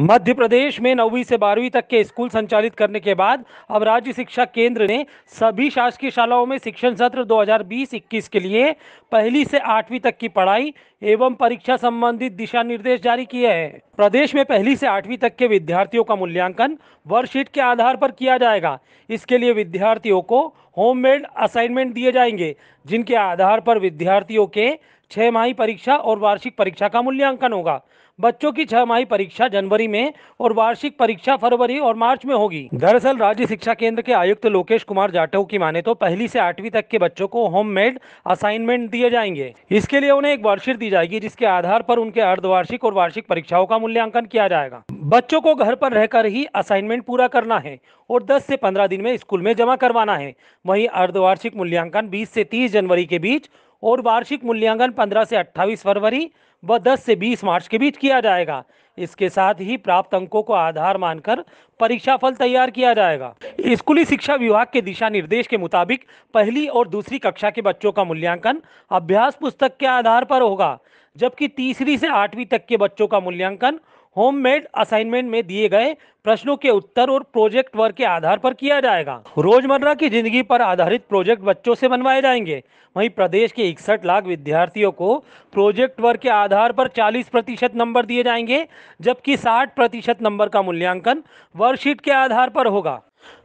मध्य प्रदेश में नौवीं से बारहवीं तक के स्कूल संचालित करने के बाद अब राज्य शिक्षा केंद्र ने सभी शासकीय शालाओं में शिक्षण सत्र 2020-21 के लिए पहली से आठवीं तक की पढ़ाई एवं परीक्षा संबंधित दिशा निर्देश जारी किए हैं प्रदेश में पहली से आठवीं तक के विद्यार्थियों का मूल्यांकन वर्कशीट के आधार पर किया जाएगा इसके लिए विद्यार्थियों को होममेड असाइनमेंट दिए जाएंगे जिनके आधार पर विद्यार्थियों के छह माही परीक्षा और वार्षिक परीक्षा का मूल्यांकन होगा बच्चों की छह माही परीक्षा जनवरी में और वार्षिक परीक्षा फरवरी और मार्च में होगी दरअसल राज्य शिक्षा केंद्र के आयुक्त लोकेश कुमार जाटव की माने तो पहली से आठवीं तक के बच्चों को होम मेड असाइनमेंट दिए जाएंगे इसके लिए उन्हें एक वर्षीय दी जाएगी जिसके आधार पर उनके अर्धवार्षिक और वार्षिक परीक्षाओं का मूल्यांकन किया जाएगा बच्चों को घर पर रहकर ही असाइनमेंट पूरा करना है और 10 से 15 दिन में स्कूल में जमा करवाना है वहीं अर्धवार्षिक मूल्यांकन 20 से 30 जनवरी के बीच और वार्षिक मूल्यांकन 15 से 28 फरवरी व 10 से 20 मार्च के बीच किया जाएगा इसके साथ ही प्राप्त अंकों को आधार मानकर परीक्षा फल तैयार किया जाएगा स्कूली शिक्षा विभाग के दिशा निर्देश के मुताबिक पहली और दूसरी कक्षा के बच्चों का मूल्यांकन अभ्यास पुस्तक के आधार पर होगा जबकि तीसरी से आठवीं तक के बच्चों का मूल्यांकन होममेड असाइनमेंट में दिए गए प्रश्नों के उत्तर और प्रोजेक्ट वर्क के आधार पर किया जाएगा रोजमर्रा की जिंदगी पर आधारित प्रोजेक्ट बच्चों से बनवाए जाएंगे वहीं प्रदेश के इकसठ लाख विद्यार्थियों को प्रोजेक्ट वर्क के आधार पर 40 प्रतिशत नंबर दिए जाएंगे जबकि 60 प्रतिशत नंबर का मूल्यांकन वर्कशीट के आधार पर होगा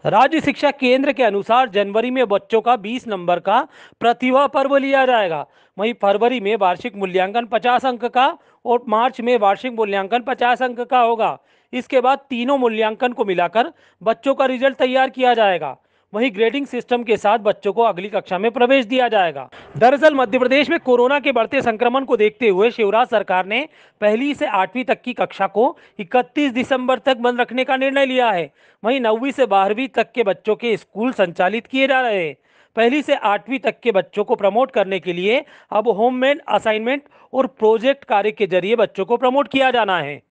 राज्य शिक्षा केंद्र के अनुसार जनवरी में बच्चों का 20 नंबर का प्रतिभा पर्व लिया जाएगा वहीं फरवरी में वार्षिक मूल्यांकन 50 अंक का और मार्च में वार्षिक मूल्यांकन 50 अंक का होगा इसके बाद तीनों मूल्यांकन को मिलाकर बच्चों का रिजल्ट तैयार किया जाएगा वहीं ग्रेडिंग सिस्टम के साथ बच्चों को अगली कक्षा में प्रवेश दिया जाएगा दरअसल मध्य प्रदेश में कोरोना के बढ़ते संक्रमण को देखते हुए शिवराज सरकार ने पहली से आठवीं तक की कक्षा को 31 दिसंबर तक बंद रखने का निर्णय लिया है वहीं नौवीं से बारहवीं तक के बच्चों के स्कूल संचालित किए जा रहे हैं पहली से आठवीं तक के बच्चों को प्रमोट करने के लिए अब होममेड असाइनमेंट और प्रोजेक्ट कार्य के जरिए बच्चों को प्रमोट किया जाना है